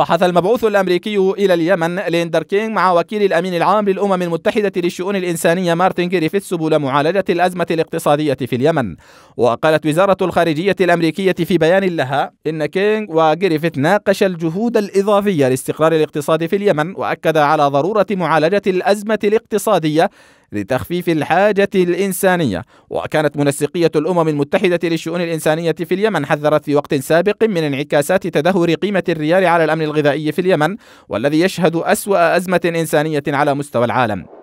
بحث المبعوث الأمريكي إلى اليمن ليندر كينغ مع وكيل الأمين العام للأمم المتحدة للشؤون الإنسانية مارتن جريفيث سبل معالجة الأزمة الاقتصادية في اليمن وقالت وزارة الخارجية الأمريكية في بيان لها إن كينغ وجريفيث ناقش الجهود الإضافية لاستقرار الاقتصاد في اليمن وأكد على ضرورة معالجة الأزمة الاقتصادية لتخفيف الحاجة الإنسانية وكانت منسقية الأمم المتحدة للشؤون الإنسانية في اليمن حذرت في وقت سابق من انعكاسات تدهور قيمة الريال على الأمن الغذائي في اليمن والذي يشهد أسوأ أزمة إنسانية على مستوى العالم